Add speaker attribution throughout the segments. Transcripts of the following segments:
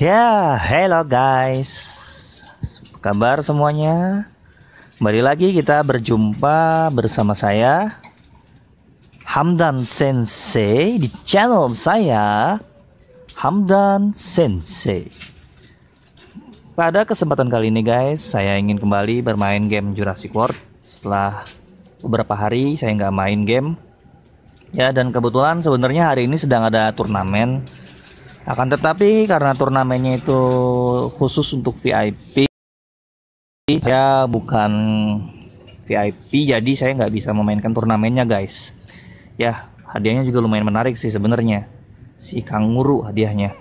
Speaker 1: Ya, hello guys. kabar semuanya? Kembali lagi kita berjumpa bersama saya Hamdan Sensei di channel saya Hamdan Sensei. Pada kesempatan kali ini guys, saya ingin kembali bermain game Jurassic World setelah beberapa hari saya nggak main game. Ya dan kebetulan sebenarnya hari ini sedang ada turnamen akan tetapi karena turnamennya itu khusus untuk VIP, saya bukan VIP, jadi saya nggak bisa memainkan turnamennya guys. Ya, hadiahnya juga lumayan menarik sih sebenarnya. Si kanguru hadiahnya.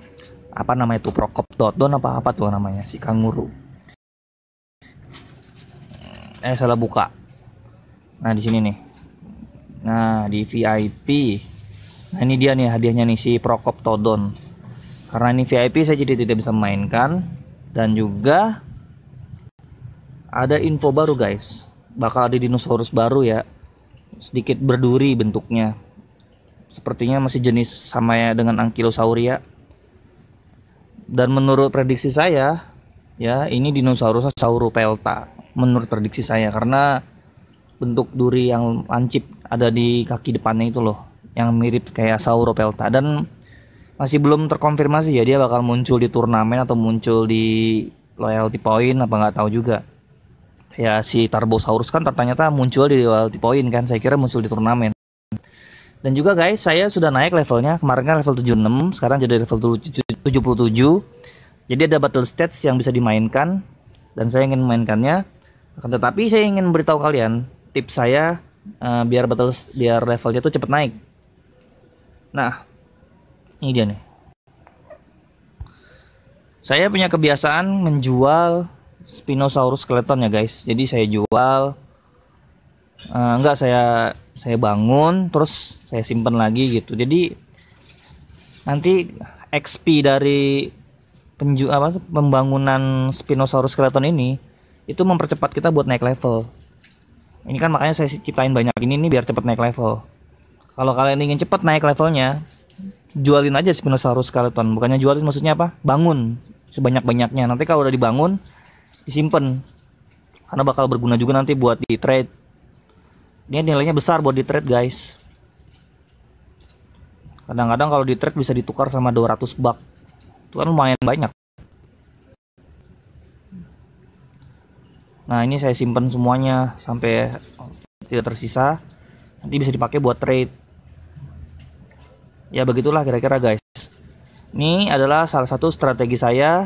Speaker 1: Apa namanya itu? Prokop dodon apa apa tuh namanya si kanguru. Eh salah buka. Nah di sini nih. Nah di VIP. Nah ini dia nih hadiahnya nih si Prokop Todon karena ini VIP saya jadi tidak bisa memainkan dan juga ada info baru guys bakal ada dinosaurus baru ya sedikit berduri bentuknya sepertinya masih jenis sama ya dengan ankylosauria dan menurut prediksi saya ya ini dinosaurus sauropelta menurut prediksi saya karena bentuk duri yang lancip ada di kaki depannya itu loh yang mirip kayak sauropelta dan masih belum terkonfirmasi ya dia bakal muncul di turnamen atau muncul di loyalty point apa nggak tahu juga ya si Tarbosaurus kan ternyata muncul di loyalty point kan saya kira muncul di turnamen dan juga guys saya sudah naik levelnya kemarin kan level 76 sekarang jadi level 77 jadi ada battle stats yang bisa dimainkan dan saya ingin memainkannya akan tetapi saya ingin beritahu kalian tips saya uh, biar battle biar levelnya tuh cepet naik nah ini dia nih. Saya punya kebiasaan menjual Spinosaurus skeleton ya guys. Jadi saya jual uh, enggak saya saya bangun terus saya simpan lagi gitu. Jadi nanti XP dari penju apa pembangunan Spinosaurus skeleton ini itu mempercepat kita buat naik level. Ini kan makanya saya ciptain banyak ini nih biar cepat naik level. Kalau kalian ingin cepat naik levelnya, jualin aja Spinosaurus skeleton bukannya jualin maksudnya apa bangun sebanyak-banyaknya nanti kalau udah dibangun disimpan karena bakal berguna juga nanti buat di trade ini nilainya besar buat di trade guys kadang-kadang kalau di trade bisa ditukar sama 200 bak itu kan lumayan banyak nah ini saya simpan semuanya sampai tidak tersisa nanti bisa dipakai buat trade ya begitulah kira-kira guys ini adalah salah satu strategi saya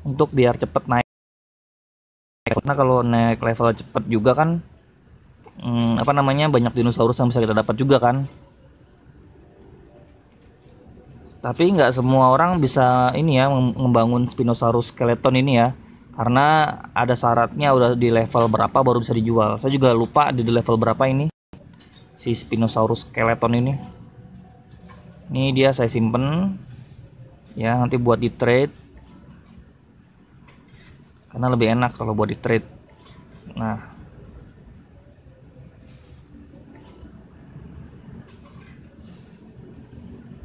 Speaker 1: untuk biar cepat naik karena kalau naik level cepat juga kan hmm, apa namanya banyak dinosaurus yang bisa kita dapat juga kan tapi nggak semua orang bisa ini ya membangun spinosaurus skeleton ini ya karena ada syaratnya udah di level berapa baru bisa dijual saya juga lupa di level berapa ini si spinosaurus skeleton ini ini dia saya simpen ya nanti buat di trade karena lebih enak kalau buat di trade nah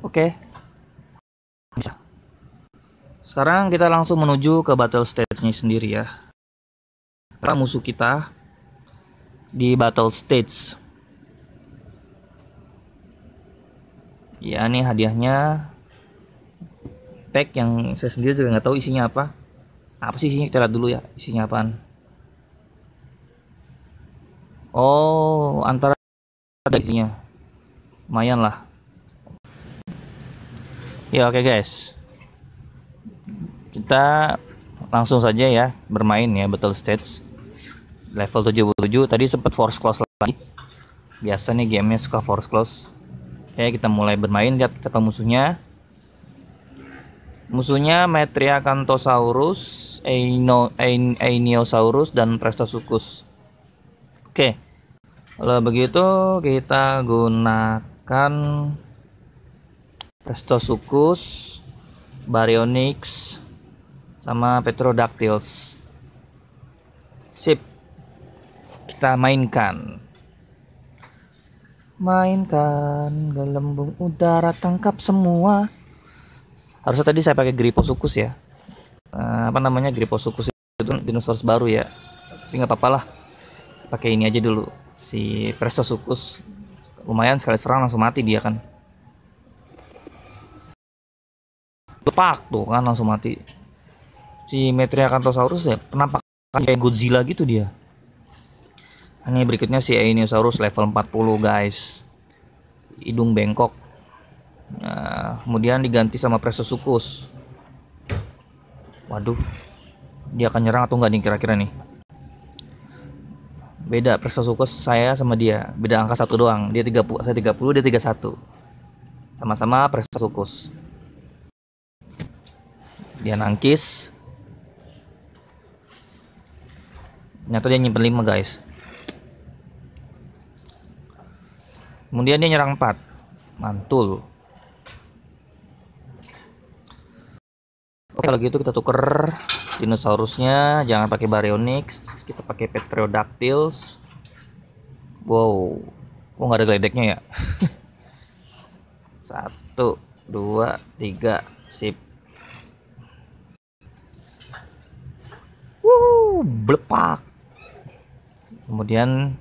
Speaker 1: oke okay. sekarang kita langsung menuju ke battle stage nya sendiri ya karena musuh kita di battle stage ya ini hadiahnya pack yang saya sendiri juga nggak tahu isinya apa apa sih isinya kita lihat dulu ya isinya apaan oh antara ada isinya lumayan lah ya oke okay guys kita langsung saja ya bermain ya battle stage level 77 tadi sempat force close lagi Biasa nih gamenya suka force close Oke, kita mulai bermain. Lihat siapa musuhnya. Musuhnya Metriacanthosaurus, Eino, Ein, Einiosaurus, dan Prestosuchus. Oke, kalau begitu kita gunakan Prestosuchus, Baryonyx, sama Petrodactyls. Sip, kita mainkan mainkan gelembung udara tangkap semua harusnya tadi saya pakai griposukus ya uh, apa namanya griposukus itu dinosaurus baru ya tapi nggak apa-apa lah pakai ini aja dulu si prestosukus lumayan sekali serang langsung mati dia kan lepak tuh kan langsung mati si metriakantosaurus ya penampakan kayak Godzilla gitu dia ini berikutnya si Ainosaurus level 40 guys hidung bengkok nah, kemudian diganti sama Presosuchus waduh dia akan nyerang atau enggak nih kira-kira nih beda Presosuchus saya sama dia beda angka satu doang dia 30 saya 30 dia 31 sama-sama Presosuchus dia nangkis nyata dia nyimpen 5 guys Kemudian dia nyerang 4. Mantul. Oke, kalau gitu kita tuker dinosaurusnya. Jangan pakai Baryonyx, kita pakai Petrodactyls. Wow. Oh, nggak ada geledeknya ya? Satu, dua, tiga, sip. Wuh, belepak. Kemudian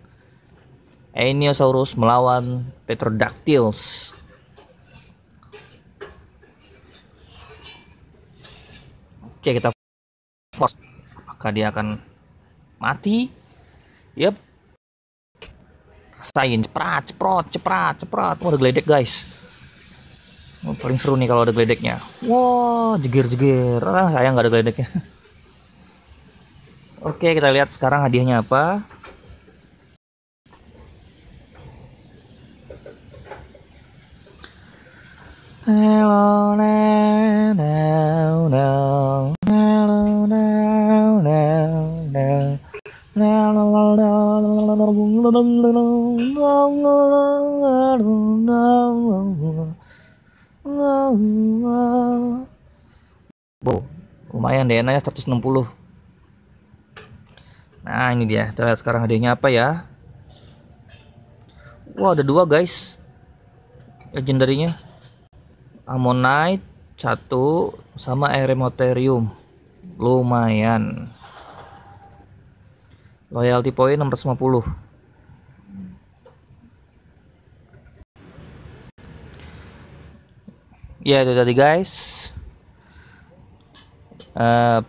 Speaker 1: Aeneosaurus melawan Petrodactyls. Oke, kita force. Apakah dia akan mati? Yep. Sain ceprat, ceprot, ceprat, ceprat. oh, ada geledek, guys. Oh, paling seru nih kalau ada geledeknya. Wah, wow, jeger jeger. Ah, sayang nggak ada geledeknya. Oke, kita lihat sekarang hadiahnya apa. lumayan deh enaknya 160. Nah, ini dia. Kita lihat sekarang hadiahnya apa ya. Wah, ada dua guys. Legendarinya ammonite satu sama eremotherium lumayan loyalty point 650 ya itu tadi guys uh,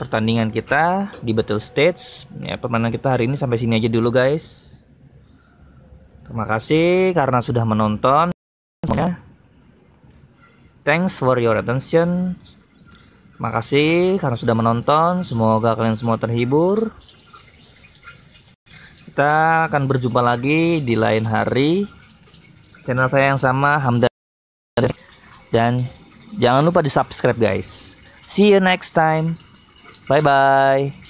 Speaker 1: pertandingan kita di battle stage ya permainan kita hari ini sampai sini aja dulu guys terima kasih karena sudah menonton Thanks for your attention. Makasih karena sudah menonton. Semoga kalian semua terhibur. Kita akan berjumpa lagi di lain hari. Channel saya yang sama Hamdan dan jangan lupa di subscribe guys. See you next time. Bye bye.